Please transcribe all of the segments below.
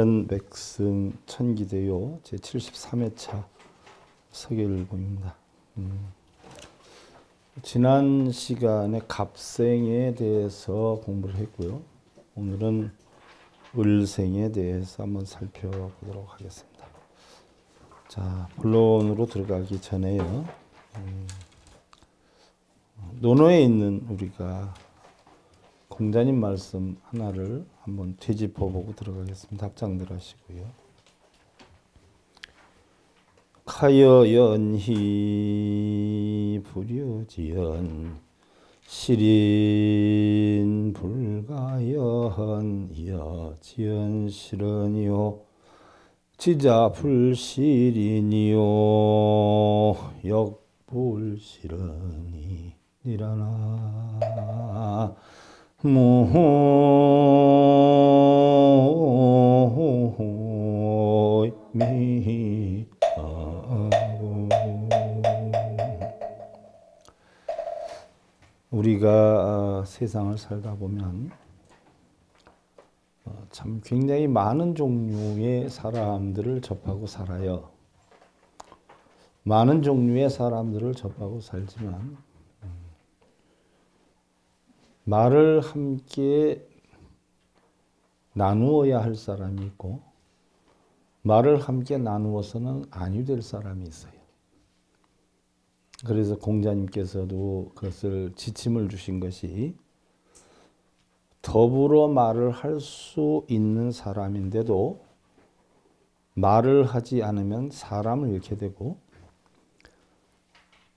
대전 백승 천기대요 제 73회차 서결봉입니다. 음. 지난 시간에 갑생에 대해서 공부를 했고요. 오늘은 을생에 대해서 한번 살펴보도록 하겠습니다. 자, 본론으로 들어가기 전에요. 음, 논어에 있는 우리가 공자님 말씀 하나를 한번 뒤집어 보고 들어가겠습니다. 합장들 하시고요. 카여 연희 불여지연 시린 불가연 여지연 실은요 지자 불실이니요 역 불실은이라나 우리가 세상을 살다 보면 어, 참 굉장히 많은 종류의 사람들을 접하고 살아요. 많은 종류의 사람들을 접하고 살지만 말을 함께 나누어야 할 사람이 있고 말을 함께 나누어서는 아니 될 사람이 있어요. 그래서 공자님께서도 그것을 지침을 주신 것이 더불어 말을 할 수 있는 사람인데도 말을 하지 않으면 사람을 잃게 되고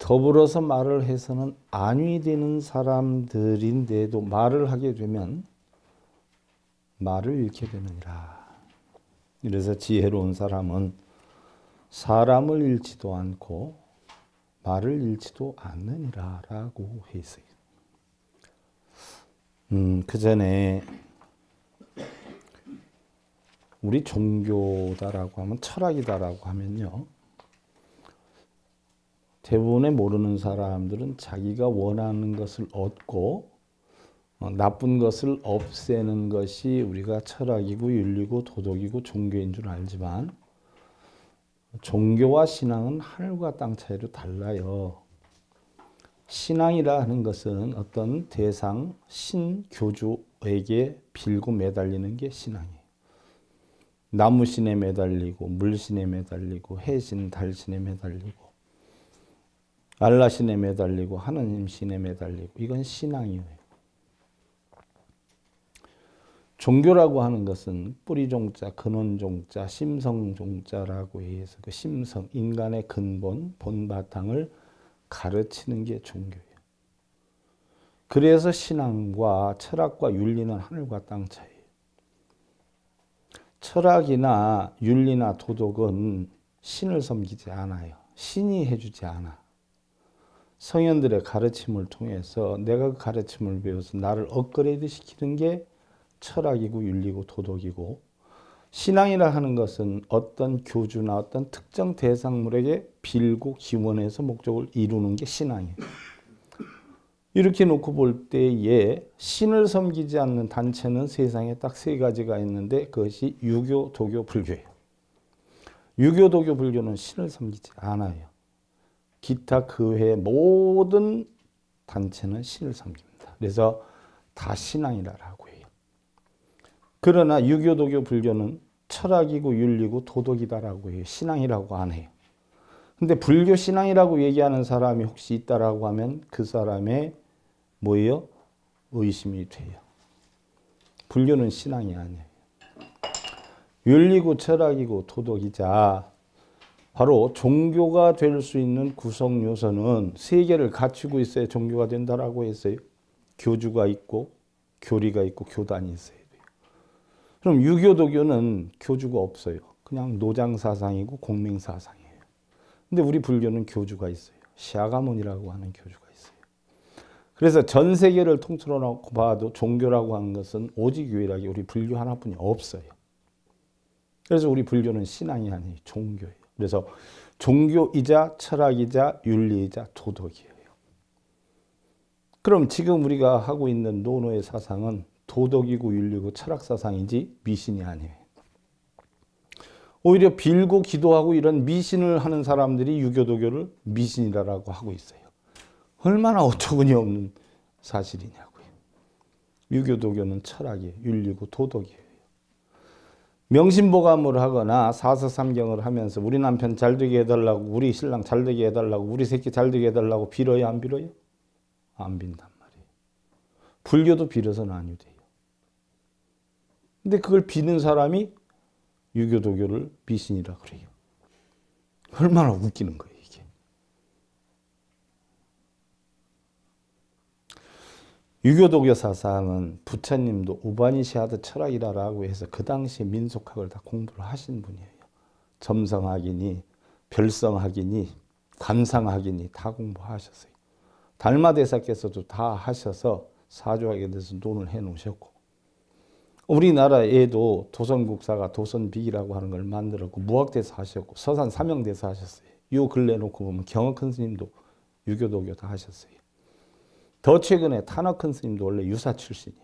더불어서 말을 해서는 안위되는 사람들인데도 말을 하게 되면 말을 잃게 되느니라. 그래서 지혜로운 사람은 사람을 잃지도 않고 말을 잃지도 않느니라라고 해어요 음, 그 전에 우리 종교다라고 하면 철학이다라고 하면요. 대부분의 모르는 사람들은 자기가 원하는 것을 얻고 어, 나쁜 것을 없애는 것이 우리가 철학이고 윤리고 도덕이고 종교인 줄 알지만 종교와 신앙은 하늘과 땅 차이로 달라요. 신앙이라 하는 것은 어떤 대상, 신, 교주에게 빌고 매달리는 게 신앙이에요. 나무신에 매달리고 물신에 매달리고 해신, 달신에 매달리고 알라 신에 매달리고 하나님 신에 매달리고 이건 신앙이에요. 종교라고 하는 것은 뿌리 종자, 근원 종자, 심성 종자라고 해서 그 심성, 인간의 근본, 본바탕을 가르치는 게 종교예요. 그래서 신앙과 철학과 윤리는 하늘과 땅 차이예요. 철학이나 윤리나 도덕은 신을 섬기지 않아요. 신이 해주지 않아. 성현들의 가르침을 통해서 내가 그 가르침을 배워서 나를 업그레이드 시키는 게 철학이고 윤리고 도덕이고 신앙이라 하는 것은 어떤 교주나 어떤 특정 대상물에게 빌고 기원해서 목적을 이루는 게 신앙이에요. 이렇게 놓고 볼 때에 신을 섬기지 않는 단체는 세상에 딱 세 가지가 있는데 그것이 유교, 도교, 불교예요. 유교, 도교, 불교는 신을 섬기지 않아요. 기타 그외의 모든 단체는 신을 섬깁니다. 그래서 다 신앙이라고 해요. 그러나 유교, 도교, 불교는 철학이고 윤리고 도덕이다라고 해요. 신앙이라고 안 해요. 근데 불교 신앙이라고 얘기하는 사람이 혹시 있다라고 하면 그 사람의 뭐예요? 의심이 돼요. 불교는 신앙이 아니에요. 윤리고 철학이고 도덕이자 바로 종교가 될 수 있는 구성 요소는 세 개를 갖추고 있어야 종교가 된다라고 했어요. 교주가 있고 교리가 있고 교단이 있어야 돼요. 그럼 유교도교는 교주가 없어요. 그냥 노장 사상이고 공명 사상이에요. 근데 우리 불교는 교주가 있어요. 시아가문이라고 하는 교주가 있어요. 그래서 전 세계를 통틀어 놓고 봐도 종교라고 한 것은 오직 유일하게 우리 불교 하나뿐이 없어요. 그래서 우리 불교는 신앙이 아니 종교예요. 그래서 종교이자 철학이자 윤리이자 도덕이에요. 그럼 지금 우리가 하고 있는 노노의 사상은 도덕이고 윤리고 철학 사상이지 미신이 아니에요. 오히려 빌고 기도하고 이런 미신을 하는 사람들이 유교도교를 미신이라고 하고 있어요. 얼마나 어처구니없는 사실이냐고요. 유교도교는 철학이에요. 윤리고 도덕이에요. 명심보감을 하거나 사서삼경을 하면서 우리 남편 잘 되게 해달라고 우리 신랑 잘 되게 해달라고 우리 새끼 잘 되게 해달라고 빌어요 안 빌어요? 안 빈단 말이에요. 불교도 빌어서는 아니 돼요. 근데 그걸 비는 사람이 유교도교를 미신이라 그래요. 얼마나 웃기는 거예요. 유교도교 사상은 부처님도 우바니시아드 철학이라고 해서 그 당시 민속학을 다 공부를 하신 분이에요. 점성학이니 별성학이니 감상학이니 다 공부하셨어요. 달마대사께서도 다 하셔서 사조학에 대해서 논을 해 놓으셨고 우리나라에도 도선국사가 도선비라고 기 하는 걸 만들었고 무학대사 하셨고 서산 삼명대사 하셨어요. 요 근래 놓고 보면 경허큰 스님도 유교도교 다 하셨어요. 더 최근에 타나큰 스님도 원래 유사 출신이에요.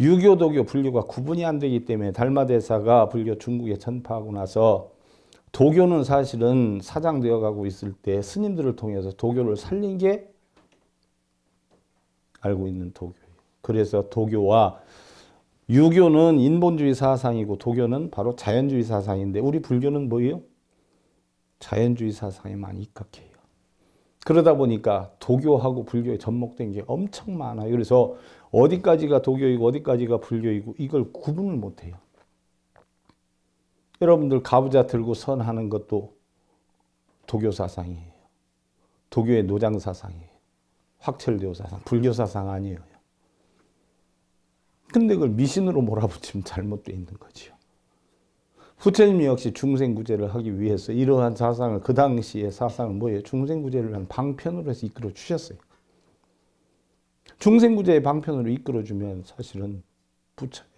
유교 도교 분류가 구분이 안 되기 때문에 달마대사가 불교 중국에 전파하고 나서 도교는 사실은 사장되어 가고 있을 때 스님들을 통해서 도교를 살린 게 알고 있는 도교예요. 그래서 도교와 유교는 인본주의 사상이고 도교는 바로 자연주의 사상인데 우리 불교는 뭐예요? 자연주의 사상에 많이 입각해요. 그러다 보니까 도교하고 불교에 접목된 게 엄청 많아요. 그래서 어디까지가 도교이고 어디까지가 불교이고 이걸 구분을 못해요. 여러분들 가부좌 들고 선하는 것도 도교 사상이에요. 도교의 노장 사상이에요. 확철대오 사상, 불교 사상 아니에요. 근데 그걸 미신으로 몰아붙이면 잘못되어 있는 거지 후천임 역시 중생구제를 하기 위해서 이러한 사상을 그 당시의 사상을 뭐예요? 중생구제를 한 방편으로 해서 이끌어 주셨어요. 중생구제의 방편으로 이끌어주면 사실은 부처예요.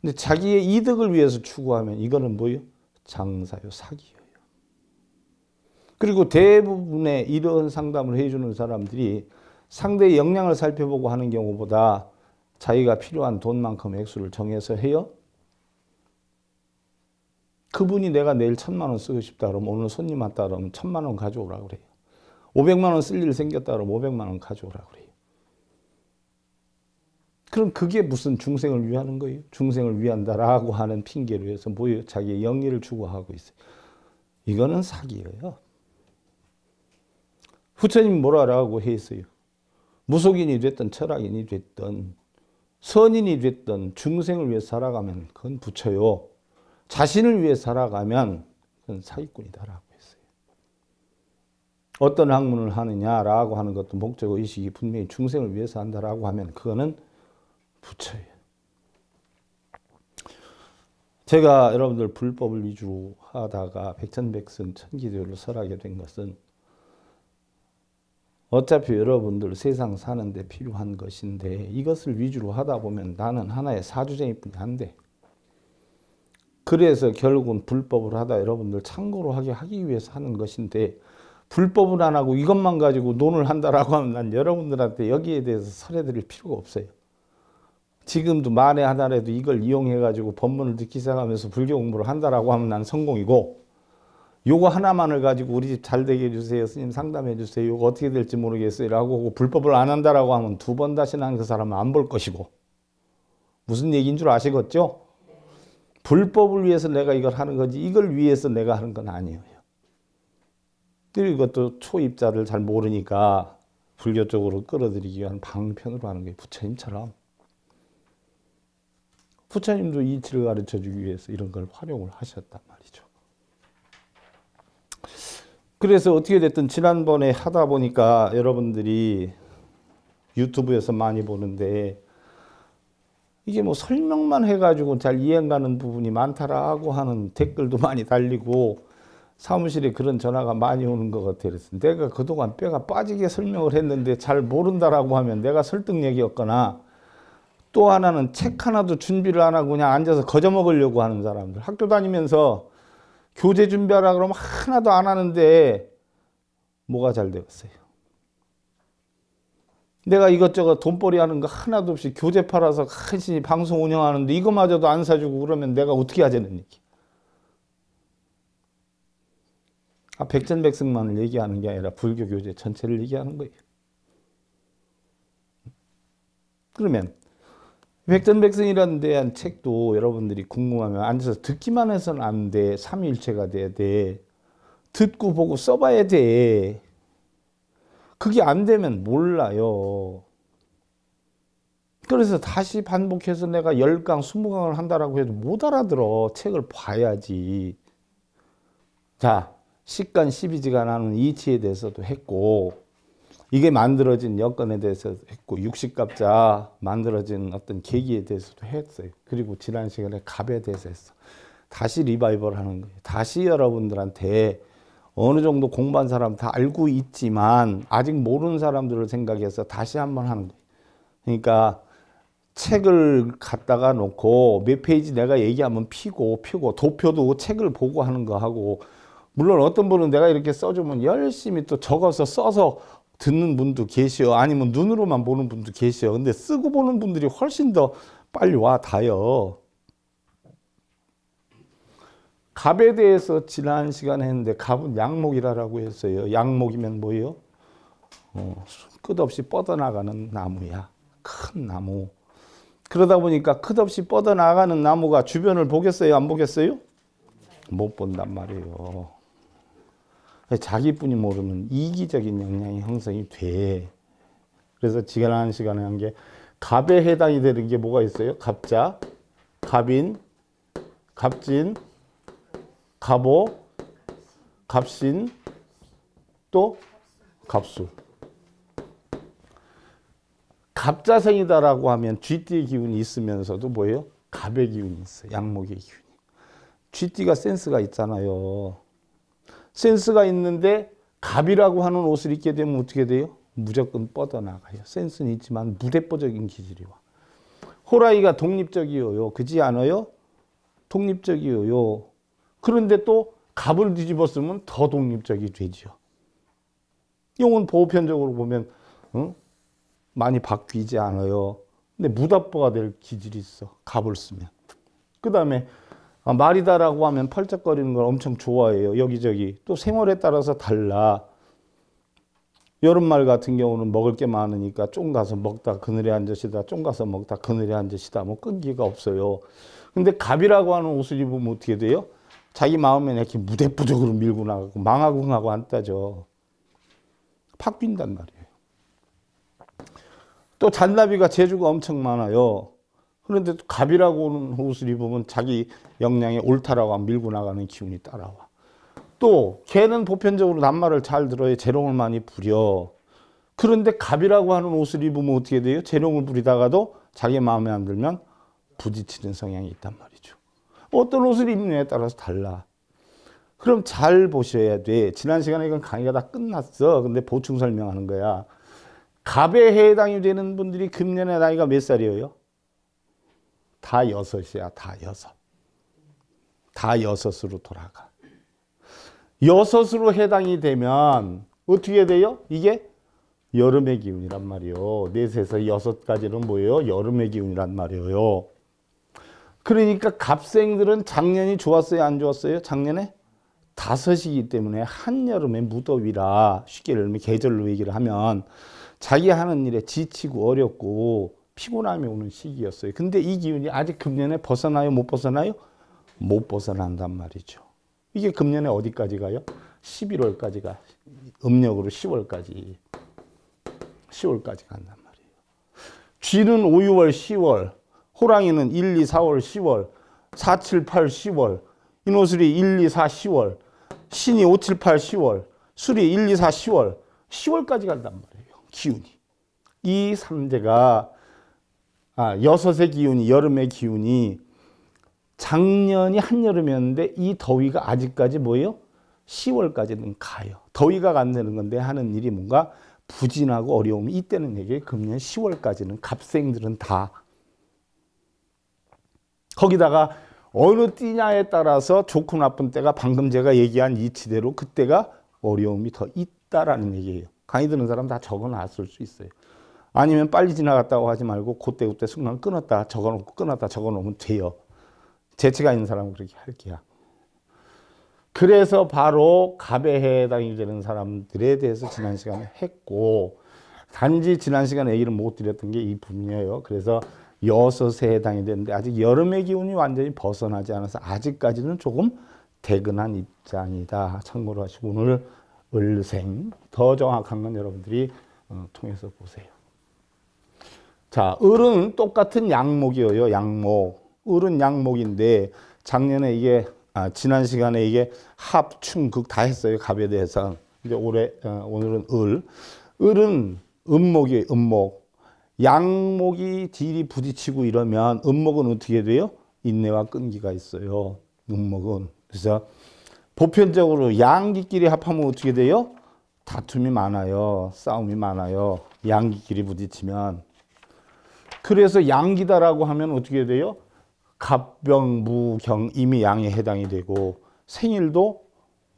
근데 자기의 이득을 위해서 추구하면 이거는 뭐예요? 장사요, 사기예요. 그리고 대부분의 이런 상담을 해주는 사람들이 상대의 역량을 살펴보고 하는 경우보다 자기가 필요한 돈만큼 액수를 정해서 해요. 그분이 내가 내일 천만 원 쓰고 싶다 그러면 오늘 손님 왔다 그러면 천만 원 가져오라 그래요. 500만 원 쓸 일 생겼다 그러면 500만 원 가져오라 그래요. 그럼 그게 무슨 중생을 위하는 거예요? 중생을 위한다라고 하는 핑계로 해서 뭐예요? 자기의 영리를 추구하고 있어요. 이거는 사기예요. 부처님 뭐라라고 했어요? 무속인이 됐든 철학인이 됐든 선인이 됐든 중생을 위해 살아가면 그건 부처요. 자신을 위해 살아가면 그건 사기꾼이다라고 했어요. 어떤 학문을 하느냐라고 하는 것도 목적 의식이 분명히 중생을 위해서 한다라고 하면 그거는 부처예요. 제가 여러분들 불법을 위주로 하다가 백천백승 천기대로 설하게 된 것은 어차피 여러분들 세상 사는데 필요한 것인데 이것을 위주로 하다 보면 나는 하나의 사주쟁이뿐이 안 돼. 그래서 결국은 불법을 하다 여러분들 참고로 하게 하기 위해서 하는 것인데 불법을 안 하고 이것만 가지고 논을 한다라고 하면 난 여러분들한테 여기에 대해서 설해드릴 필요가 없어요. 지금도 만에 하나라도 이걸 이용해가지고 법문을 듣기 시작하면서 불교 공부를 한다라고 하면 난 성공이고 요거 하나만을 가지고 우리 집 잘 되게 해주세요. 스님 상담해 주세요. 요거 어떻게 될지 모르겠어요. 라고 하고 불법을 안 한다라고 하면 두 번 다시는 그 사람은 안 볼 것이고 무슨 얘기인 줄 아시겠죠? 불법을 위해서 내가 이걸 하는 거지 이걸 위해서 내가 하는 건 아니에요. 그리고 이것도 초입자를 잘 모르니까 불교 쪽으로 끌어들이기 위한 방편으로 하는 게 부처님처럼 부처님도 이치를 가르쳐 주기 위해서 이런 걸 활용을 하셨단 말이죠. 그래서 어떻게 됐든 지난번에 하다 보니까 여러분들이 유튜브에서 많이 보는데 이게 뭐 설명만 해가지고 잘 이행 가는 부분이 많다라고 하는 댓글도 많이 달리고 사무실에 그런 전화가 많이 오는 것 같아요. 그래서 내가 그동안 뼈가 빠지게 설명을 했는데 잘 모른다라고 하면 내가 설득력이었거나 또 하나는 책 하나도 준비를 안 하고 그냥 앉아서 거저 먹으려고 하는 사람들. 학교 다니면서 교재 준비하라 그러면 하나도 안 하는데 뭐가 잘 되었어요. 내가 이것저것 돈벌이 하는 거 하나도 없이 교재 팔아서 한시 방송 운영하는데 이거마저도 안 사주고 그러면 내가 어떻게 하자는 얘기. 아, 백전백승만을 얘기하는 게 아니라 불교 교재 전체를 얘기하는 거예요. 그러면 백전백승이라는 대한 책도 여러분들이 궁금하면 앉아서 듣기만 해서는 안 돼. 삼일체가 돼야 돼. 듣고 보고 써봐야 돼. 그게 안 되면 몰라요. 그래서 다시 반복해서 내가 10강, 20강을 한다라고 해도 못 알아들어. 책을 봐야지. 자, 식간 12지간 하는 이치에 대해서도 했고, 이게 만들어진 여건에 대해서 했고, 육식갑자 만들어진 어떤 계기에 대해서도 했어요. 그리고 지난 시간에 갑에 대해서 했어. 다시 리바이벌 하는 거예요. 다시 여러분들한테 어느 정도 공부한 사람 다 알고 있지만 아직 모르는 사람들을 생각해서 다시 한번 하는 거예요. 그러니까 책을 갖다가 놓고 몇 페이지 내가 얘기하면 피고 피고 도표도 책을 보고 하는 거 하고 물론 어떤 분은 내가 이렇게 써주면 열심히 또 적어서 써서 듣는 분도 계시요 아니면 눈으로만 보는 분도 계시요 근데 쓰고 보는 분들이 훨씬 더 빨리 와 닿아요 갑에 대해서 지난 시간에 했는데 갑은 양목이라고 했어요. 양목이면 뭐예요? 어, 끝없이 뻗어나가는 나무야. 큰 나무. 그러다 보니까 끝없이 뻗어나가는 나무가 주변을 보겠어요? 안 보겠어요? 못 본단 말이에요. 자기뿐이 모르는 이기적인 영향이 형성이 돼. 그래서 지난 시간에 한 게 갑에 해당이 되는 게 뭐가 있어요? 갑자, 갑인, 갑진, 갑오, 갑신, 또갑수 갑자생이다라고 하면 쥐띠의 기운이 있으면서도 뭐예요? 갑의 기운이 있어 양목의 기운이. 쥐띠가 센스가 있잖아요. 센스가 있는데 갑이라고 하는 옷을 입게 되면 어떻게 돼요? 무조건 뻗어나가요. 센스는 있지만 무대뽀적인 기질이 와. 호라이가 독립적이요요. 그지 않아요? 독립적이요요. 그런데 또 갑을 뒤집었으면더 독립적이 되지 용은 보편적으로 보면 응? 어? 많이 바뀌지 않아요. 근데 무답보가 될 기질이 있어. 갑을 쓰면. 그 다음에 아, 말이다라고 하면 펄쩍거리는 걸 엄청 좋아해요. 여기저기. 또 생활에 따라서 달라. 여름말 같은 경우는 먹을 게 많으니까 쫑 가서 먹다 그늘에 앉으시다 쫑 가서 먹다 그늘에 앉으시다 뭐 끈기가 없어요. 근데 갑이라고 하는 옷을 입으면 어떻게 돼요? 자기 마음에 이렇게 무대부적으로 밀고 나가고 망하고 나하고안 따져. 팍뀐단 말이에요. 또 잔나비가 재주가 엄청 많아요. 그런데 또 갑이라고 는 옷을 입으면 자기 역량에 옳다라고 밀고 나가는 기운이 따라와. 또 개는 보편적으로 낱말을 잘 들어요. 재롱을 많이 부려. 그런데 갑이라고 하는 옷을 입으면 어떻게 돼요? 재롱을 부리다가도 자기 마음에 안 들면 부딪히는 성향이 있단 말이죠. 뭐 어떤 옷을 입느냐에 따라서 달라. 그럼 잘 보셔야 돼. 지난 시간에 이건 강의가 다 끝났어. 근데 보충 설명하는 거야. 갑에 해당이 되는 분들이 금년의 나이가 몇 살이에요? 다 여섯이야. 다 여섯. 다 여섯으로 돌아가. 여섯으로 해당이 되면 어떻게 돼요? 이게 여름의 기운이란 말이요. 넷에서 여섯까지는 뭐예요? 여름의 기운이란 말이에요. 그러니까 갑생들은 작년이 좋았어요 안 좋았어요? 작년에? 다섯이기 때문에 한여름에 무더위라 쉽게 예를 들면 계절로 얘기를 하면 자기 하는 일에 지치고 어렵고 피곤함이 오는 시기였어요. 근데 이 기운이 아직 금년에 벗어나요 못 벗어나요? 못 벗어난단 말이죠. 이게 금년에 어디까지 가요? 11월까지 가. 음력으로 10월까지. 10월까지 간단 말이에요. 쥐는 5, 6월, 10월. 호랑이는 1, 2, 4월, 10월, 4, 7, 8, 10월, 이노술이 1, 2, 4, 10월, 신이 5, 7, 8, 10월, 술이 1, 2, 4, 10월, 10월까지 간단 말이에요. 기운이. 이 3대가 아, 여의 기운이 여름의 기운이 작년이 한여름이었는데 이 더위가 아직까지 뭐예요? 10월까지는 가요. 더위가 간다는 건데 하는 일이 뭔가 부진하고 어려움이 있다는 얘기예요. 금년 10월까지는 갑생들은 다 거기다가 어느 띠냐에 따라서 좋고 나쁜 때가 방금 제가 얘기한 이치대로 그때가 어려움이 더 있다라는 얘기예요. 강의 듣는 사람 다 적어놨을 수 있어요. 아니면 빨리 지나갔다고 하지 말고 그때 그때 순간 끊었다 적어놓고 끊었다 적어놓으면 돼요. 재치가 있는 사람은 그렇게 할게요. 그래서 바로 갑에 해당이 되는 사람들에 대해서 지난 시간에 했고 단지 지난 시간에 얘기를 못 드렸던 게 이 부분이에요. 그래서 여섯에 해당이 되는데 아직 여름의 기운이 완전히 벗어나지 않아서 아직까지는 조금 대근한 입장이다. 참고로 하시고 오늘 을생 더 정확한 건 여러분들이 어, 통해서 보세요. 자, 을은 똑같은 양목이에요. 양목. 을은 양목인데 작년에 이게 아, 지난 시간에 이게 합, 충, 극다 했어요. 갑에 대해서. 이제 올해 어, 오늘은 을. 을은 음목이에요. 음목. 양목이 딜이 부딪히고 이러면 음목은 어떻게 돼요? 인내와 끈기가 있어요. 음목은. 그래서 보편적으로 양기끼리 합하면 어떻게 돼요? 다툼이 많아요. 싸움이 많아요. 양기끼리 부딪히면. 그래서 양기다라고 하면 어떻게 돼요? 갑병, 무, 경 이미 양에 해당이 되고 생일도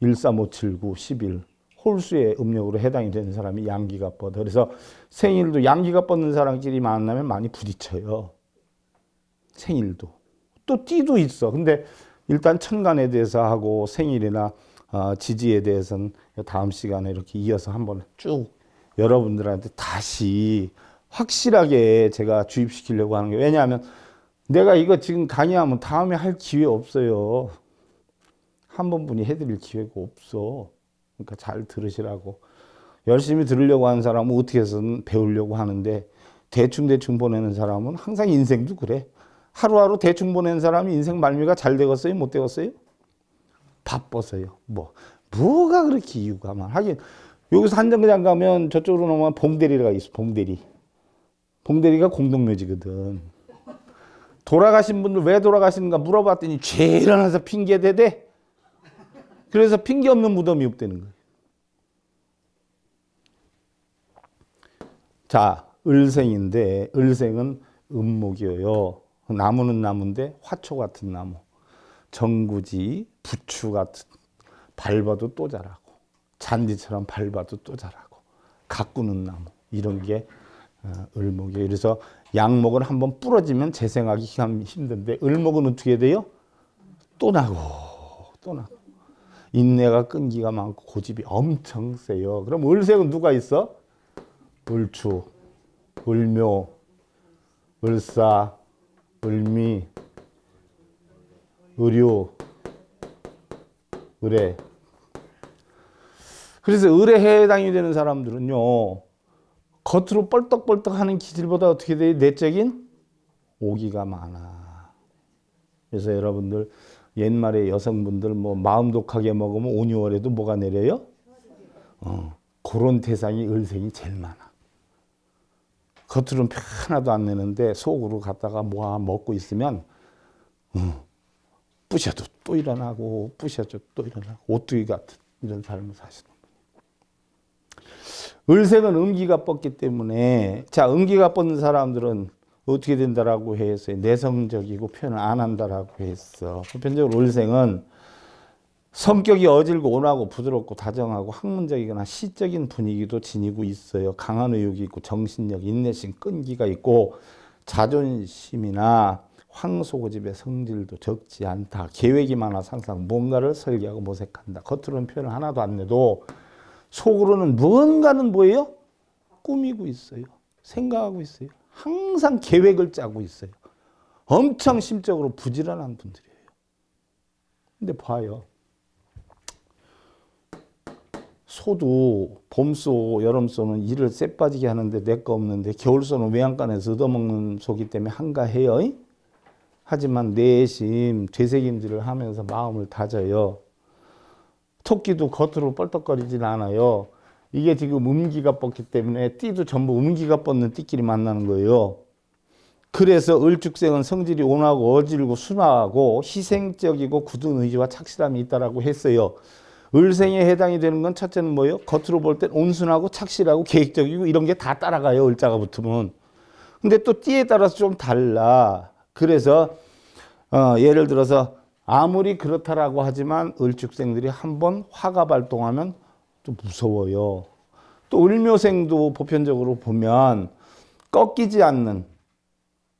13579 11 홀수의 음력으로 해당이 되는 사람이 양기가 뻗어. 그래서 생일도 양기가 뻗는 사람끼리 만나면 많이 부딪혀요. 생일도. 또 띠도 있어. 근데 일단 천간에 대해서 하고 생일이나 어, 지지에 대해서는 다음 시간에 이렇게 이어서 한번 쭉 여러분들한테 다시 확실하게 제가 주입시키려고 하는 게 왜냐하면 내가 이거 지금 강의하면 다음에 할 기회 없어요. 한 번분이 해드릴 기회가 없어. 그러니까 잘 들으시라고. 열심히 들으려고 하는 사람은 어떻게 해서든 배우려고 하는데 대충대충 보내는 사람은 항상 인생도 그래. 하루하루 대충 보내는 사람이 인생 말미가 잘되었어요못되었어요 바빠서요. 뭐. 뭐가 그렇게 이유가 많아. 하긴 여기서 한정장 가면 저쪽으로 넘어가면 봉대리가 있어. 봉대리. 봉대리가 공동묘지거든. 돌아가신 분들 왜 돌아가시는가 물어봤더니 죄일어나서 핑계대대. 그래서 핑계 없는 무덤이 없다는 거예요. 자, 을생인데 을생은 음목이에요. 나무는 나무인데 화초 같은 나무. 정구지, 부추 같은 밟아도 또 자라고 잔디처럼 밟아도 또 자라고 가꾸는 나무 이런 게 어, 을목이에요. 그래서 양목은 한번 부러지면 재생하기 힘든데 을목은 어떻게 돼요? 또 나고 또 나고 인내가 끈기가 많고 고집이 엄청 세요. 그럼 을색은 누가 있어? 을추, 을묘, 을사, 을미, 의류, 의뢰. 그래서 의에 해당이 되는 사람들은요. 겉으로 뻘떡뻘떡 하는 기질보다 어떻게 돼? 내적인 오기가 많아. 그래서 여러분들 옛말에 여성분들 뭐 마음 독하게 먹으면 5,6월에도 뭐가 내려요? 어, 그런 대상이 을생이 제일 많아. 겉으로는 하나도 안 내는데 속으로 갔다가 모 먹고 있으면 어, 뿌셔도 또 일어나고 뿌셔도 또 일어나고 오뚜기 같은 이런 삶을 사시는 을생은 음기가 뻗기 때문에 자 음기가 뻗는 사람들은 어떻게 된다라고 해서 내성적이고 표현을 안 한다라고 했어. 보편적으로 올생은 성격이 어질고 온화하고 부드럽고 다정하고 학문적이거나 시적인 분위기도 지니고 있어요. 강한 의욕이 있고 정신력, 인내심, 끈기가 있고 자존심이나 황소고집의 성질도 적지 않다. 계획이 많아 항상 뭔가를 설계하고 모색한다. 겉으로는 표현을 하나도 안 내도 속으로는 무가는 뭐예요? 꾸미고 있어요. 생각하고 있어요. 항상 계획을 짜고 있어요. 엄청 심적으로 부지런한 분들이에요. 근데 봐요. 소도 봄소, 여름소는 일을 쎄 빠지게 하는데 내거 없는데 겨울소는 외양간에서 얻어먹는 소기 때문에 한가해요. 하지만 내심 되새김질을 하면서 마음을 다져요. 토끼도 겉으로 뻘떡거리진 않아요. 이게 지금 음기가 뻗기 때문에 띠도 전부 음기가 뻗는 띠끼리 만나는 거예요. 그래서 을축생은 성질이 온하고 어질고 순하고 희생적이고 굳은 의지와 착실함이 있다라고 했어요. 을생에 해당이 되는 건 첫째는 뭐예요? 겉으로 볼 땐 온순하고 착실하고 계획적이고 이런 게 다 따라가요. 을자가 붙으면. 근데 또 띠에 따라서 좀 달라. 그래서 어, 예를 들어서 아무리 그렇다라고 하지만 을축생들이 한번 화가 발동하면 좀 무서워요. 또 을묘생도 보편적으로 보면 꺾이지 않는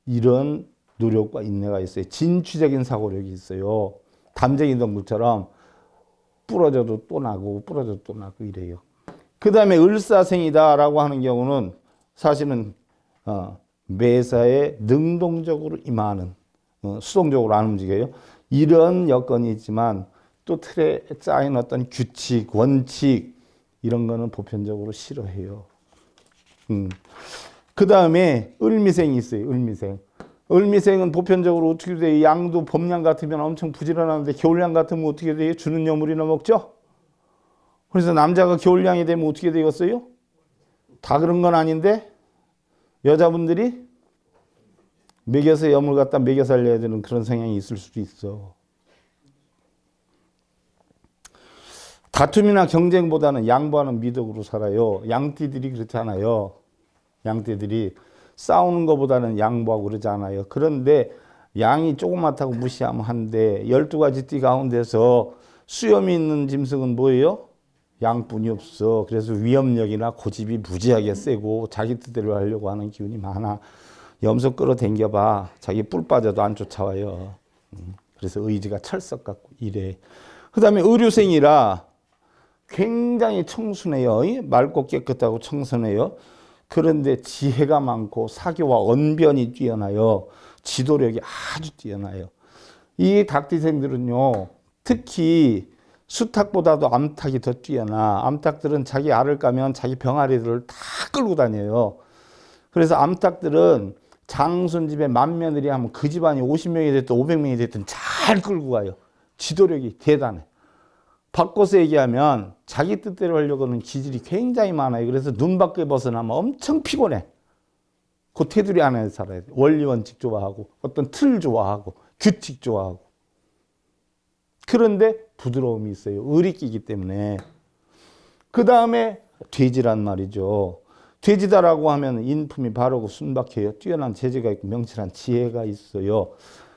이런 노력과 인내가 있어요. 진취적인 사고력이 있어요. 담쟁이 덩굴처럼 부러져도 또 나고 부러져도 또 나고 이래요. 그 다음에 을사생이다라고 하는 경우는 사실은 어, 매사에 능동적으로 임하는 어, 수동적으로 안 움직여요. 이런 여건이 있지만 또 틀에 짜인 어떤 규칙, 원칙, 이런 거는 보편적으로 싫어해요. 음. 그 다음에 을미생이 있어요. 을미생. 을미생은 보편적으로 어떻게 돼요? 양도 봄양 같으면 엄청 부지런한데 겨울양 같으면 어떻게 돼요? 주는 여물이나 먹죠? 그래서 남자가 겨울양이 되면 어떻게 되겠어요? 다 그런 건 아닌데 여자분들이 먹여서 여물 갖다 먹여 살려야 되는 그런 성향이 있을 수도 있어. 다툼이나 경쟁보다는 양보하는 미덕으로 살아요. 양띠들이 그렇잖아요. 양띠들이 싸우는 것보다는 양보하고 그러지 아요 그런데 양이 조그맣다고 무시하면 한데 12가지 띠 가운데서 수염이 있는 짐승은 뭐예요? 양뿐이 없어. 그래서 위협력이나 고집이 무지하게 세고 자기 뜻대로 하려고 하는 기운이 많아. 염소 끌어당겨봐. 자기 뿔 빠져도 안 쫓아와요. 음, 그래서 의지가 철석 같고 이래. 그 다음에 의류생이라 굉장히 청순해요. 맑고 깨끗하고 청순해요. 그런데 지혜가 많고 사교와 언변이 뛰어나요. 지도력이 아주 뛰어나요. 이 닭띠생들은요. 특히 수탉보다도 암탉이 더 뛰어나. 암탉들은 자기 알을 까면 자기 병아리들을 다 끌고 다녀요. 그래서 암탉들은 장손 집에 만며느리 하면 그 집안이 50명이 됐든 500명이 됐든 잘 끌고 가요. 지도력이 대단해. 바꿔서 얘기하면 자기 뜻대로 하려고 하는 기질이 굉장히 많아요. 그래서 눈 밖에 벗어나면 엄청 피곤해. 그 테두리 안에 서 살아야 돼. 원리 원칙 좋아하고 어떤 틀 좋아하고 규칙 좋아하고 그런데 부드러움이 있어요. 의리끼기 때문에 그 다음에 돼지란 말이죠. 돼지다라고 하면 인품이 바르고 순박해요. 뛰어난 재재가 있고 명실한 지혜가 있어요.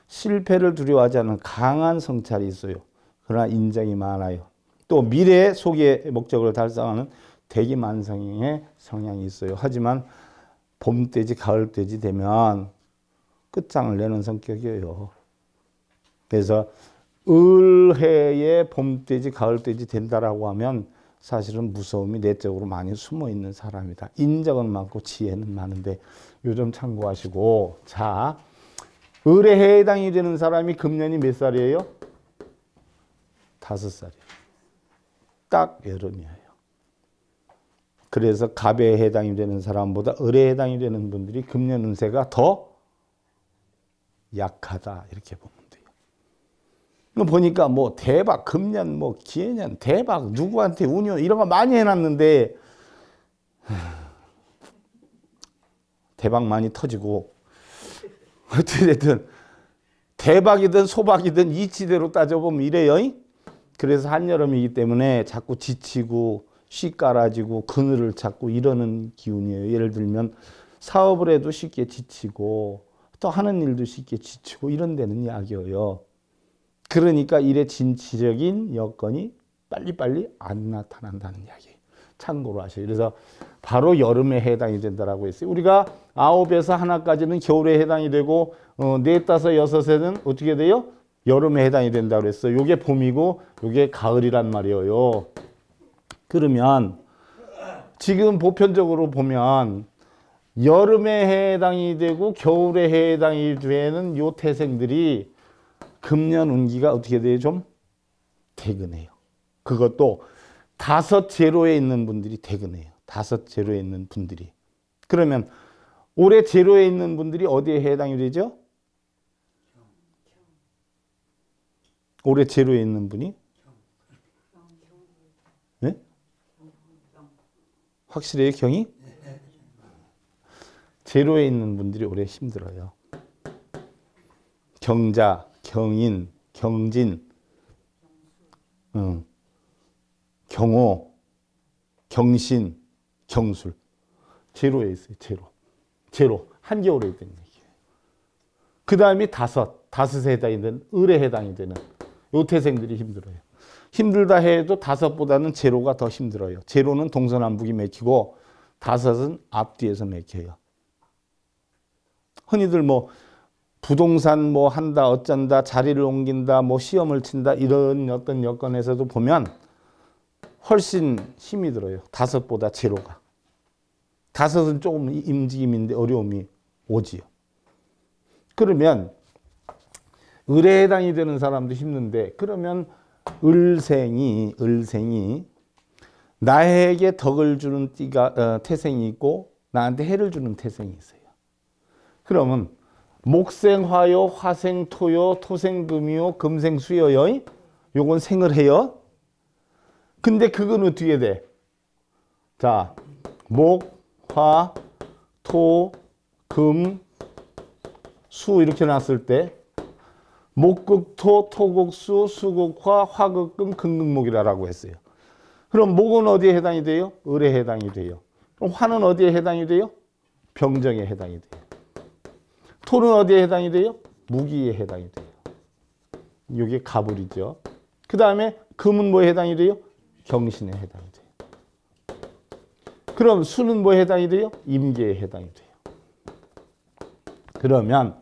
실패를 두려워하지 않는 강한 성찰이 있어요. 그러나 인정이 많아요. 또 미래의 소기의 목적을 달성하는 대기만성의 성향이 있어요. 하지만 봄돼지, 가을돼지 되면 끝장을 내는 성격이에요. 그래서 을해의 봄돼지, 가을돼지 된다라고 하면 사실은 무서움이 내적으로 많이 숨어 있는 사람이다. 인적은 많고 지혜는 많은데 요점 참고하시고 자 을에 해당이 되는 사람이 금년이 몇 살이에요? 다섯 살이요 딱 여름이에요. 그래서 갑에 해당이 되는 사람보다 을에 해당이 되는 분들이 금년 운세가 더 약하다 이렇게 보면 돼요. 보니까 뭐 대박 금년 뭐 기해년 대박 누구한테 운이 이런 거 많이 해놨는데 대박 많이 터지고 어떻든 대박이든 소박이든 이치대로 따져보면 이래요. 그래서 한여름이기 때문에 자꾸 지치고 씨 깔아지고 그늘을 찾고 이러는 기운이에요. 예를 들면 사업을 해도 쉽게 지치고 또 하는 일도 쉽게 지치고 이런 데는 약이에요. 그러니까 일의 진취적인 여건이 빨리빨리 안 나타난다는 이야기. 참고로 하셔요. 그래서 바로 여름에 해당이 된다라고 했어요. 우리가 아홉에서 하나까지는 겨울에 해당이 되고 어, 넷, 네, 다섯, 여섯에는 어떻게 돼요? 여름에 해당이 된다고 그랬어요. 요게 봄이고 요게 가을이란 말이에요. 그러면 지금 보편적으로 보면 여름에 해당이 되고 겨울에 해당이 되는 요 태생들이 금년 운기가 어떻게 돼요? 좀 퇴근해요. 그것도 다섯 제로에 있는 분들이 퇴근해요. 다섯 제로에 있는 분들이. 그러면 올해 제로에 있는 분들이 어디에 해당이 되죠? 올해 제로에 있는 분이? 네? 확실해요, 경이? 제로에 있는 분들이 올해 힘들어요. 경자, 경인, 경진, 응. 경호, 경신, 경술. 제로에 있어요, 제로. 제로. 한겨울에 있던 얘기예요. 그 다음이 다섯, 다섯에 해당이 되는 을에 해당이 되는 요태생들이 힘들어요. 힘들다 해도 다섯보다는 제로가 더 힘들어요. 제로는 동서남북이 맥히고 다섯은 앞뒤에서 맥혀요. 흔히들 뭐 부동산 뭐 한다 어쩐다 자리를 옮긴다 뭐 시험을 친다 이런 어떤 여건에서도 보면 훨씬 힘이 들어요. 다섯보다 제로가. 다섯은 조금 움직임인데 어려움이 오지요. 그러면 을에 해당이 되는 사람도 힘든데 그러면 을생이 을생이 나에게 덕을 주는 띠가 어, 태생이 있고 나한테 해를 주는 태생이 있어요. 그러면 목생화요, 화생토요, 토생금이요, 금생수요요. 요건 생을 해요. 근데 그거는 뒤에 돼. 자, 목, 화, 토, 금, 수 이렇게 놨을 때 목극토, 토극수, 수곡화 화극금, 금극목이라고 했어요. 그럼 목은 어디에 해당이 돼요? 을에 해당이 돼요. 그럼 화는 어디에 해당이 돼요? 병정에 해당이 돼요. 토는 어디에 해당이 돼요? 무기에 해당이 돼요. 이게 가불이죠. 그 다음에 금은 뭐에 해당이 돼요? 경신에 해당이 돼요. 그럼 수는 뭐에 해당이 돼요? 임계에 해당이 돼요. 그러면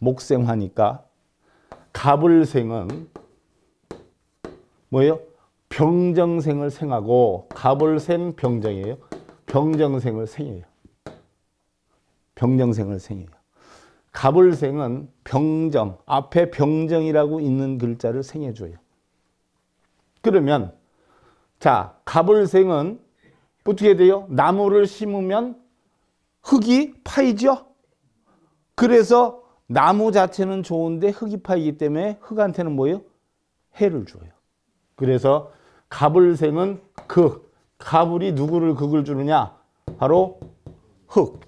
목생화니까 갑을생은 뭐예요? 병정생을 생하고 갑을생 병정이에요. 병정생을 생해요. 병정생을 생해요. 갑을생은 병정, 앞에 병정이라고 있는 글자를 생해줘요. 그러면 자 갑을생은 어떻게 돼요? 나무를 심으면 흙이 파이죠? 그래서 나무 자체는 좋은데 흙이 파이기 때문에 흙한테는 뭐예요? 해를 줘요. 그래서 갑을생은 극. 그, 갑을이 누구를 극을 주느냐? 바로 흙.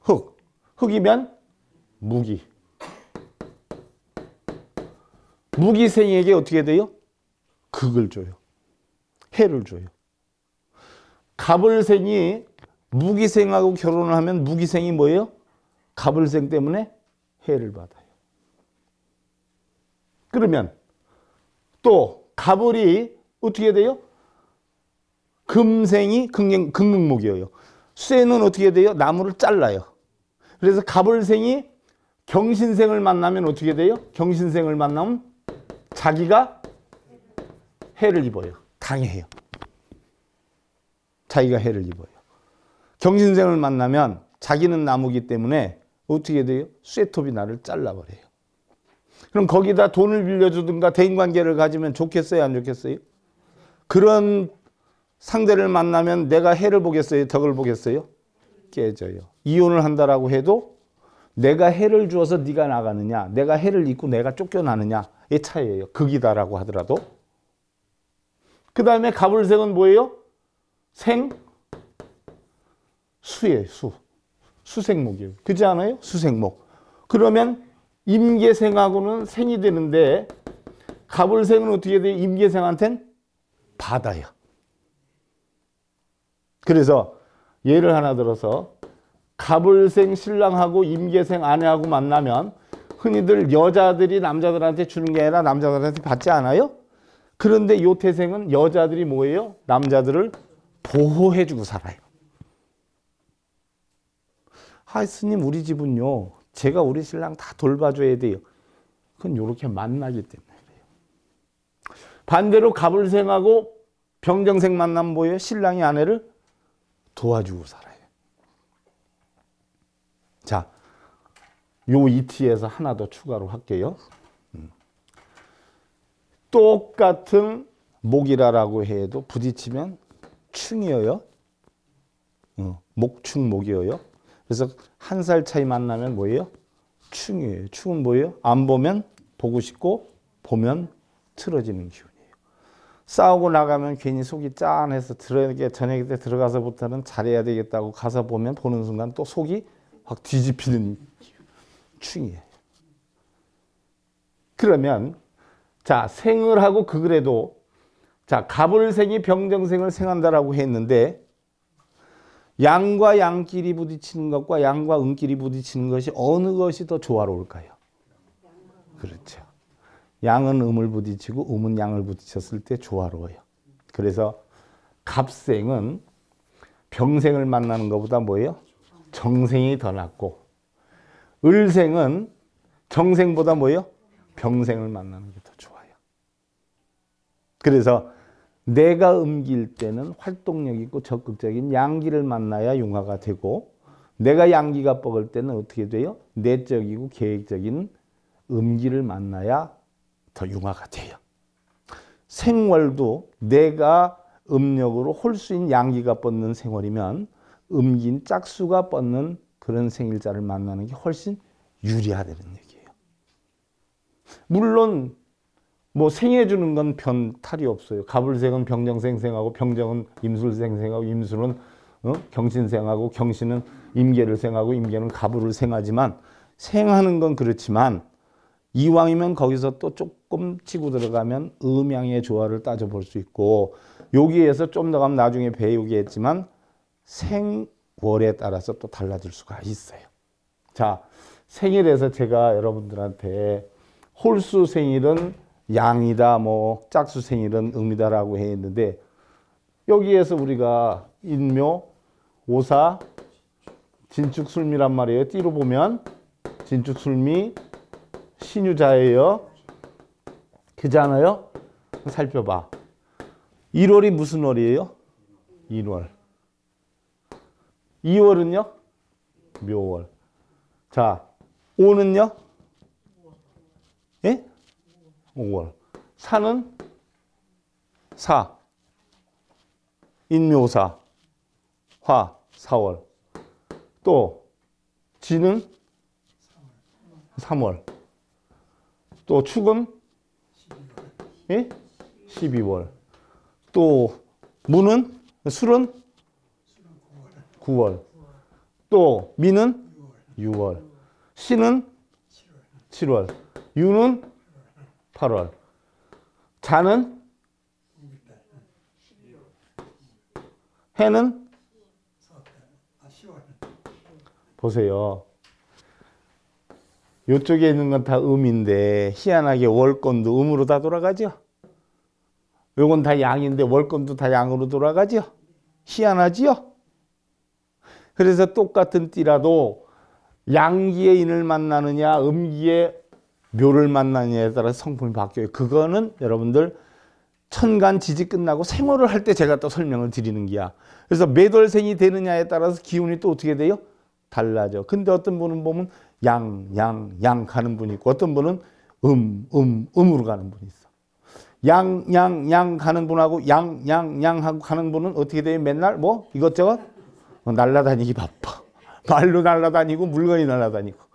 흙. 흙이면 무기. 무기생에게 어떻게 돼요? 극을 줘요. 해를 줘요. 갑을생이 무기생하고 결혼을 하면 무기생이 뭐예요? 갑을생 때문에 해를 받아요. 그러면 또 가불이 어떻게 돼요? 금생이 금경, 금목이에요 쇠는 어떻게 돼요? 나무를 잘라요. 그래서 가불생이 경신생을 만나면 어떻게 돼요? 경신생을 만나면 자기가 해를 입어요. 당해요. 자기가 해를 입어요. 경신생을 만나면 자기는 나무기 때문에 어떻게 돼요? 쇠톱이 나를 잘라버려요. 그럼 거기다 돈을 빌려주든가 대인관계를 가지면 좋겠어요? 안 좋겠어요? 그런 상대를 만나면 내가 해를 보겠어요? 덕을 보겠어요? 깨져요. 이혼을 한다라고 해도 내가 해를 주어서 네가 나가느냐 내가 해를 입고 내가 쫓겨나느냐의 차이예요. 극이다라고 하더라도. 그 다음에 갑을생은 뭐예요? 생, 수예요. 수. 수생목이에요. 그지 않아요? 수생목. 그러면 임계생하고는 생이 되는데 가불생은 어떻게 돼? 임계생한텐 바다야. 그래서 예를 하나 들어서 가불생 신랑하고 임계생 아내하고 만나면 흔히들 여자들이 남자들한테 주는 게 아니라 남자들한테 받지 않아요? 그런데 요태생은 여자들이 뭐예요? 남자들을 보호해주고 살아요. 아, 스님 우리 집은요. 제가 우리 신랑 다 돌봐줘야 돼요. 그건 이렇게 만나기 때문에 그래요. 반대로 갑을생하고 병정생 만남 보여 신랑이 아내를 도와주고 살아요. 자, 요 이티에서 하나 더 추가로 할게요. 음. 똑같은 목이라라고 해도 부딪히면 충이어요. 어, 목충 목이어요. 그래서 한 살 차이 만나면 뭐예요? 충이에요. 충은 뭐예요? 안 보면 보고 싶고 보면 틀어지는 기운이에요. 싸우고 나가면 괜히 속이 짠해서 들어게 저녁 때 들어가서부터는 잘해야 되겠다고 가서 보면 보는 순간 또 속이 확 뒤집히는 충이에요. 그러면 자 생을 하고 그그래도 자 갑을 생이 병정생을 생한다라고 했는데 양과 양끼리 부딪히는 것과 양과 음끼리 부딪히는 것이 어느 것이 더 조화로울까요? 그렇죠. 양은 음을 부딪히고 음은 양을 부딪혔을 때 조화로워요. 그래서 갑생은 병생을 만나는 것보다 뭐예요? 정생이 더 낫고 을생은 정생보다 뭐예요? 병생을 만나는 게 더 좋아요. 그래서 내가 음기일 때는 활동력 이 있고 적극적인 양기를 만나야 융화가 되고 내가 양기가 뻑을 때는 어떻게 돼요? 내적이고 계획적인 음기를 만나야 더 융화가 돼요. 생월도 내가 음력으로 홀수인 양기가 뻗는 생월이면 음기인 짝수가 뻗는 그런 생일자를 만나는 게 훨씬 유리하다는 얘기예요. 물론 뭐 생해 주는 건변 탈이 없어요. 가불생은 병정생생하고 병정은 임술생생하고 임술은 어? 경신생하고 경신은 임계를 생하고 임계는 가불을 생하지만 생하는 건 그렇지만 이왕이면 거기서 또 조금 치고 들어가면 음양의 조화를 따져볼 수 있고 여기에서 좀 더 가면 나중에 배우겠지만 생월에 따라서 또 달라질 수가 있어요. 자 생일에서 제가 여러분들한테 홀수 생일은 양이다, 뭐 짝수생 이런 의미다라고 했는데 여기에서 우리가 인묘, 오사, 진축술미란 말이에요. 띠로 보면 진축술미, 신유자예요. 그잖아요. 살펴봐. 1월이 무슨 월이에요? 1월. 2월은요? 묘월. 자, 오는요? 예? 5월. 산은 4. 인묘사, 화, 4월. 또 지는 3월. 또 축은 12월. 예? 12월. 또 무는 술은 9월. 또 미는 6월. 시는 7월. 유는 8월. 자는? 해는? 보세요. 이쪽에 있는 건 다 음인데 희한하게 월권도 음으로 다 돌아가죠. 요건 다 양인데 월권도 다 양으로 돌아가죠. 희한하지요. 그래서 똑같은 띠라도 양기의 인을 만나느냐 음기의 묘를 만나냐에 따라 성품이 바뀌어요. 그거는 여러분들 천간 지지 끝나고 생활을 할 때 제가 또 설명을 드리는 기야. 그래서 매돌생이 되느냐에 따라서 기운이 또 어떻게 돼요? 달라져. 근데 어떤 분은 보면 양, 양, 양 가는 분이 있고 어떤 분은 음, 음, 음으로 가는 분이 있어. 양, 양, 양 가는 분하고 양, 양, 양 하고 가는 분은 어떻게 돼요? 맨날 뭐 이것저것 뭐 날라다니기 바빠. 말로 날라다니고 물건이 날라다니고.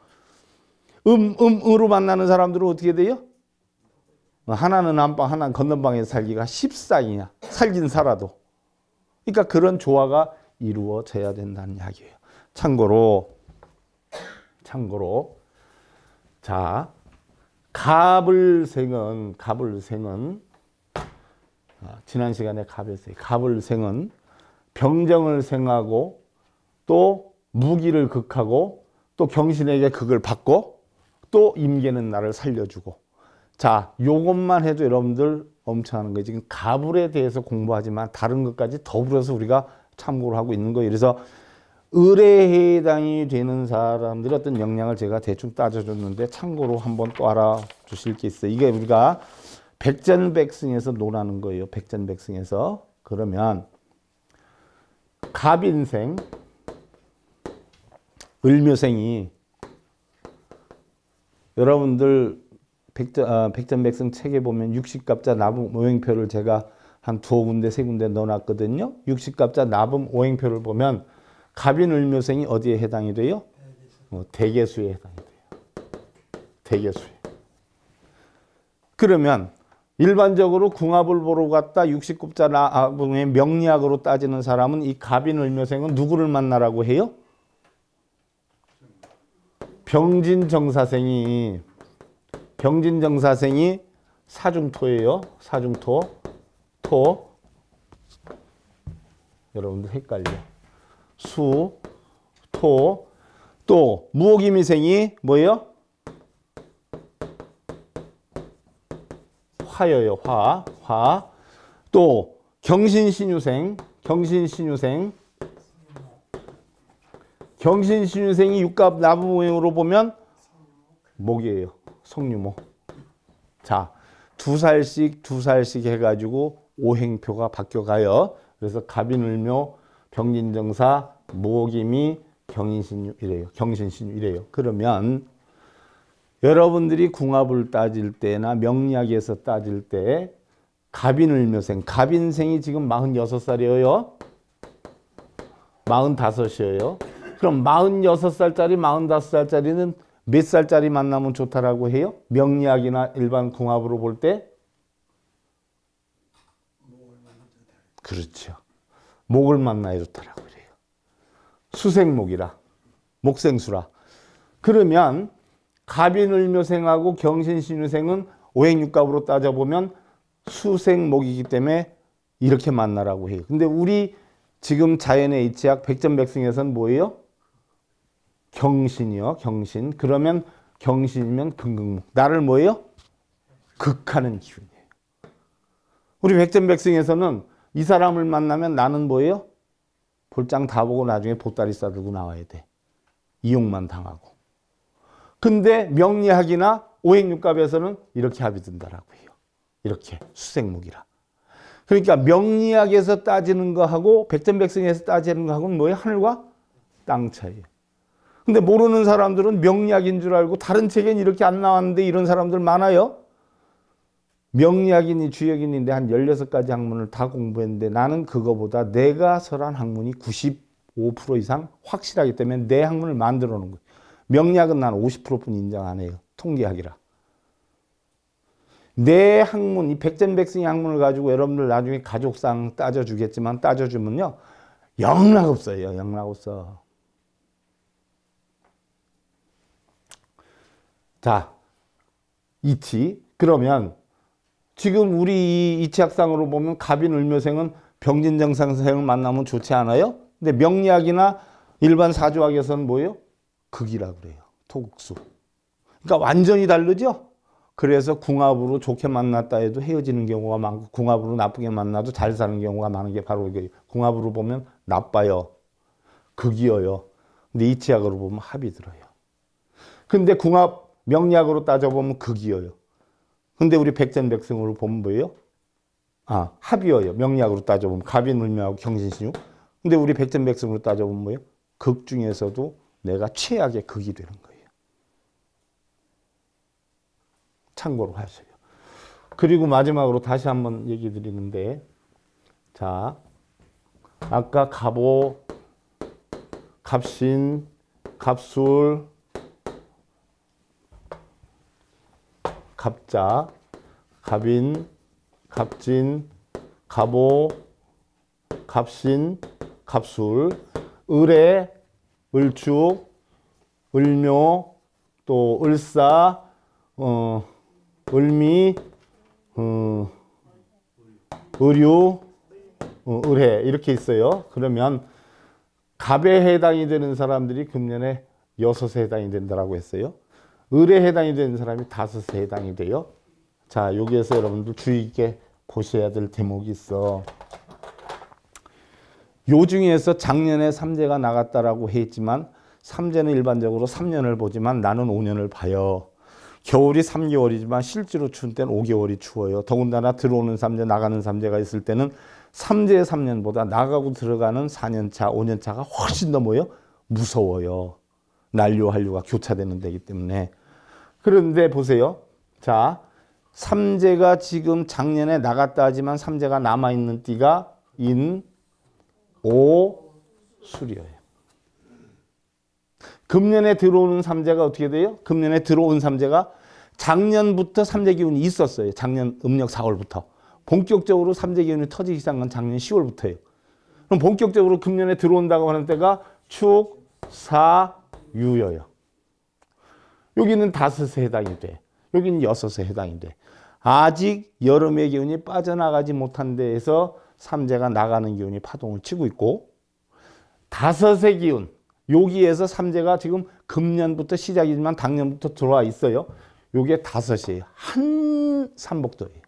음, 음, 음으로 만나는 사람들은 어떻게 돼요? 하나는 안방, 하나는 건너방에 살기가 십상이야. 살긴 살아도. 그러니까 그런 조화가 이루어져야 된다는 이야기예요. 참고로, 참고로, 자, 갑을생은, 갑을생은, 아, 지난 시간에 갑을생, 갑을생은 병정을 생하고 또 무기를 극하고 또 경신에게 극을 받고 또 임계는 나를 살려주고 자 요것만 해도 여러분들 엄청하는 거예요 지금 가불에 대해서 공부하지만 다른 것까지 더불어서 우리가 참고를 하고 있는 거예요 그래서 의뢰에 해당이 되는 사람들의 어떤 역량을 제가 대충 따져줬는데 참고로 한 번 또 알아주실 게 있어요 이게 우리가 백전백승에서 논하는 거예요 백전백승에서 그러면 갑인생 을묘생이 여러분들 아, 백전, 백승 책에 보면 6 0갑자 나무 오행표를 제가 한 두어 군데 세 군데 넣어놨거든요. 육식갑자 나범 오행표를 보면 갑인을묘생이 어디에 해당이 돼요? 어, 대개수에 해당이 돼요. 대개수에. 그러면 일반적으로 궁합을 보러 갔다 육식급자 나의 명리학으로 따지는 사람은 이 갑인을묘생은 누구를 만나라고 해요? 병진 정사생이 병진 정사생이 사중토예요. 사중토 토 여러분들 헷갈려. 수, 토, 또 무옥이미생이 뭐예요? 화여요. 화, 화. 또 경신신유생, 경신신유생 경신신유생이 육갑 나부모형으로 보면 목이에요. 성유목. 자, 두 살씩 두 살씩 해가지고 오행표가 바뀌어가요. 그래서 갑인을묘, 병진정사, 목임이 경인신유 이래요. 경신신유 이래요. 그러면 여러분들이 궁합을 따질 때나 명리학에서 따질 때 갑인을묘생, 갑인생이 지금 46살이에요. 45이에요. 그럼 46살짜리, 45살짜리는 몇 살짜리 만나면 좋다라고 해요? 명리학이나 일반 궁합으로 볼 때? 그렇죠. 목을 만나야 좋다라고 그래요. 수생목이라, 목생수라. 그러면 갑인을묘생하고 경신신유생은 오행육갑으로 따져보면 수생목이기 때문에 이렇게 만나라고 해요. 근데 우리 지금 자연의 이치학 백전백승에서는 뭐예요? 경신이요. 경신. 그러면 경신이면 금극목. 나를 뭐예요? 극하는 기운이에요. 우리 백전백승에서는 이 사람을 만나면 나는 뭐예요? 볼장 다 보고 나중에 보따리 싸들고 나와야 돼. 이용만 당하고. 근데 명리학이나 오행육갑에서는 이렇게 합이 든다라고 해요. 이렇게 수생목이라. 그러니까 명리학에서 따지는 거하고 백전백승에서 따지는 거하고는 뭐예요? 하늘과 땅 차이예요. 근데 모르는 사람들은 명약인 줄 알고 다른 책엔 이렇게 안 나왔는데 이런 사람들 많아요. 명약인이 주역인인데 한 16가지 학문을 다 공부했는데 나는 그거보다 내가 설한 학문이 95% 이상 확실하기 때문에 내 학문을 만들어 놓은 거예요. 명약은 난 50%뿐 인정 안 해요. 통계학이라. 내 학문, 이 백전백승의 학문을 가지고 여러분들 나중에 가족상 따져주겠지만 따져주면요. 영락 없어요. 영락 없어. 자, 이치. 그러면 지금 우리 이치학상으로 보면 갑인 을묘생은 병진정상생을 만나면 좋지 않아요? 근데 명리학이나 일반 사주학에서는 뭐예요? 극이라 그래요. 토국수. 그러니까 완전히 다르죠? 그래서 궁합으로 좋게 만났다 해도 헤어지는 경우가 많고 궁합으로 나쁘게 만나도 잘 사는 경우가 많은 게 바로 이게 궁합으로 보면 나빠요. 극이어요. 근데 이치학으로 보면 합이 들어요. 근데 궁합 명약으로 따져보면 극이어요. 근데 우리 백전백승으로 보면 뭐예요? 아, 합이어요. 명약으로 따져보면 갑인울묘하고 경신신유. 근데 우리 백전백승으로 따져보면 뭐예요? 극 중에서도 내가 최악의 극이 되는 거예요. 참고로 하세요. 그리고 마지막으로 다시 한번 얘기 드리는데 자, 아까 갑오, 갑신, 갑술, 갑자, 갑인, 갑진, 갑오, 갑신, 갑술, 을의 을축, 을묘, 또 을사, 어, 을미, 어, 의류, 어, 을해 이렇게 있어요. 그러면 갑에 해당이 되는 사람들이 금년에 여섯에 해당이 된다고 했어요. 을에 해당이 되는 사람이 다섯에 해당이 돼요. 자, 여기에서 여러분들 주의 있게 보셔야 될 대목이 있어. 요 중에서 작년에 3제가 나갔다라고 했지만 3제는 일반적으로 3년을 보지만 나는 5년을 봐요. 겨울이 3개월이지만 실제로 추운 때는 5개월이 추워요. 더군다나 들어오는 3제, 나가는 3제가 있을 때는 3제의 3년보다 나가고 들어가는 4년차, 5년차가 훨씬 더 뭐예요? 무서워요. 난료 한류가 교차되는 데이기 때문에 그런데 보세요. 자, 삼재가 지금 작년에 나갔다 하지만 삼재가 남아 있는 띠가 인, 오, 수려예요. 금년에 들어오는 삼재가 어떻게 돼요? 금년에 들어온 삼재가 작년부터 삼재 기운이 있었어요. 작년 음력 4월부터. 본격적으로 삼재 기운이 터지기 시작한 건 작년 10월부터예요. 그럼 본격적으로 금년에 들어온다고 하는 때가 축, 사, 유여요. 여기는 다섯에 해당이 돼. 여기는 여섯에 해당이 돼. 아직 여름의 기운이 빠져나가지 못한 데에서 삼재가 나가는 기운이 파동을 치고 있고 다섯의 기운 여기에서 삼재가 지금 금년부터 시작이지만 당년부터 들어와 있어요. 요게 다섯이에요. 한 삼복도예요.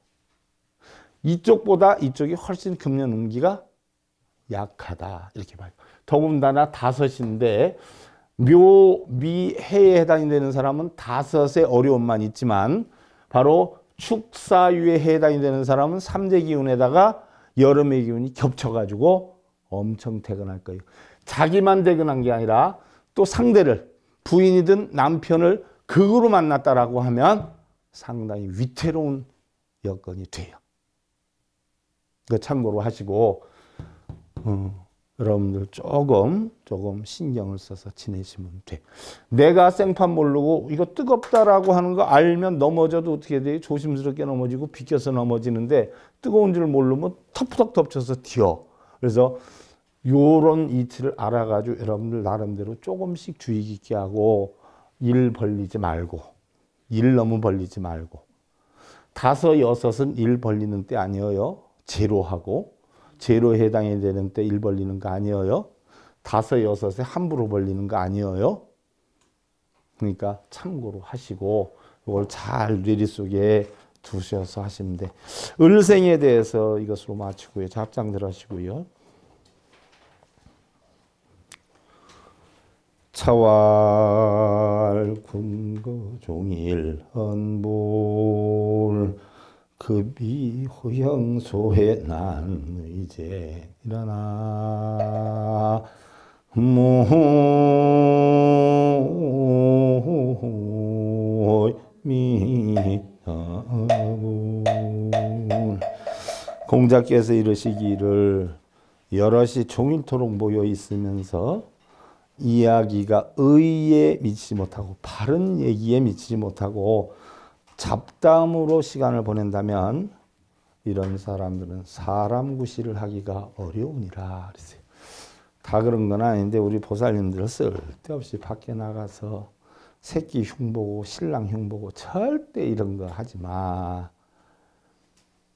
이쪽보다 이쪽이 훨씬 금년 운기가 약하다 이렇게 봐요. 더군다나 다섯인데 묘미해에 해당이 되는 사람은 다섯의 어려움만 있지만 바로 축사유에 해당이 되는 사람은 삼재 기운에다가 여름의 기운이 겹쳐가지고 엄청 퇴근할 거예요. 자기만 퇴근한 게 아니라 또 상대를 부인이든 남편을 극으로 만났다라고 하면 상당히 위태로운 여건이 돼요. 그 참고로 하시고 음. 여러분들 조금 조금 신경을 써서 지내시면 돼. 내가 생판 모르고 이거 뜨겁다라고 하는 거 알면 넘어져도 어떻게 돼? 조심스럽게 넘어지고 비껴서 넘어지는데 뜨거운 줄 모르면 턱턱 덮쳐서 튀어. 그래서 요런 이치를 알아가지고 여러분들 나름대로 조금씩 주의 깊게 하고 일 벌리지 말고 일 너무 벌리지 말고 다섯 여섯은 일 벌리는 때 아니에요. 제로하고 제로에 해당이 되는때1 벌리는 거 아니에요. 다섯, 여섯에 함부로 벌리는 거 아니에요. 그러니까 참고로 하시고 이걸 잘 뇌리 속에 두셔서 하시면 돼. 을생에 대해서 이것으로 마치고요. 잡장들 하시고요. 차왈 군거 종일 헌불 급이 호형소에 난 이제 일어나 모미하고 공자께서 이르시기를 여럿이 종일토록 모여 있으면서 이야기가 의에 미치지 못하고 바른 얘기에 미치지 못하고 잡담으로 시간을 보낸다면 이런 사람들은 사람 구실을 하기가 어려우니라 그랬어요. 다 그런 건 아닌데 우리 보살님들은 쓸데없이 밖에 나가서 새끼 흉보고 신랑 흉보고 절대 이런 거 하지 마.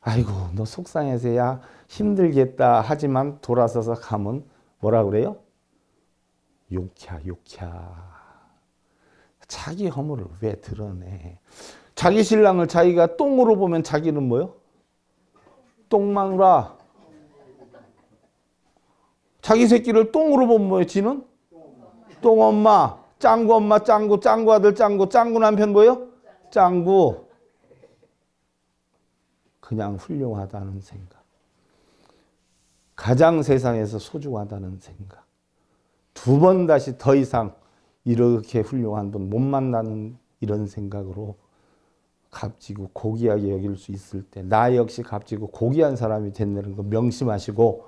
아이고 너 속상해서 야 힘들겠다 하지만 돌아서서 가면 뭐라 그래요? 욕야 욕야. 자기 허물을 왜 드러내? 자기 신랑을 자기가 똥으로 보면 자기는 뭐요? 똥망라. 자기 새끼를 똥으로 보면 뭐예요? 지는? 똥엄마, 짱구 엄마, 짱구, 짱구 아들, 짱구, 짱구 남편 뭐예요? 짱구. 그냥 훌륭하다는 생각. 가장 세상에서 소중하다는 생각. 두 번 다시 더 이상 이렇게 훌륭한 분 못 만나는 이런 생각으로 값지고 고귀하게 여길 수 있을 때 나 역시 값지고 고귀한 사람이 된다는 거 명심하시고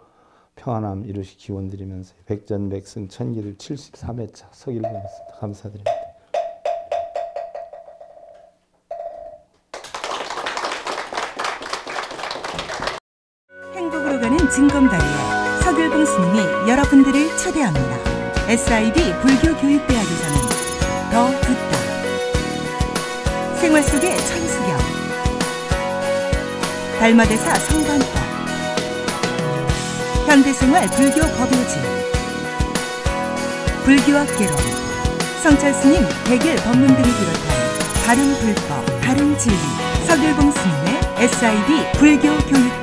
평안함 이루시 기원 드리면서 백전백승 천기를 73회차 서길보였습니다. 감사드립니다. 행복으로 가는 증검다리에 서길봉 스님이 여러분들을 초대합니 SIB 불교교육대학에서는 더 듣다 생활 속의 천수경 달마대사 성관법 현대생활 불교 법요지 불교학개론 성찰스님 백일 법문 등을 비롯한 바른 불법, 바른 진리 서길봉 스님의 SIB 불교 교육